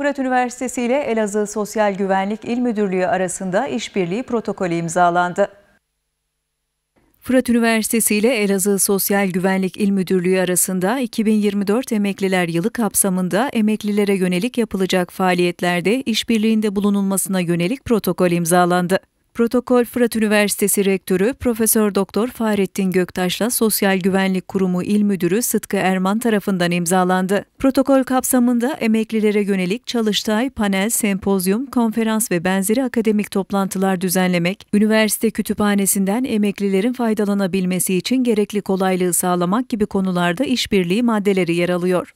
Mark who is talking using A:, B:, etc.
A: Fırat Üniversitesi ile Elazığ Sosyal Güvenlik İl Müdürlüğü arasında işbirliği protokolü imzalandı. Fırat Üniversitesi ile Elazığ Sosyal Güvenlik İl Müdürlüğü arasında 2024 Emekliler Yılı kapsamında emeklilere yönelik yapılacak faaliyetlerde işbirliğinde bulunulmasına yönelik protokol imzalandı. Protokol Fırat Üniversitesi Rektörü Profesör Doktor Fahrettin Göktaş'la Sosyal Güvenlik Kurumu İl Müdürü Sıtkı Erman tarafından imzalandı. Protokol kapsamında emeklilere yönelik çalıştay, panel, sempozyum, konferans ve benzeri akademik toplantılar düzenlemek, üniversite kütüphanesinden emeklilerin faydalanabilmesi için gerekli kolaylığı sağlamak gibi konularda işbirliği maddeleri yer alıyor.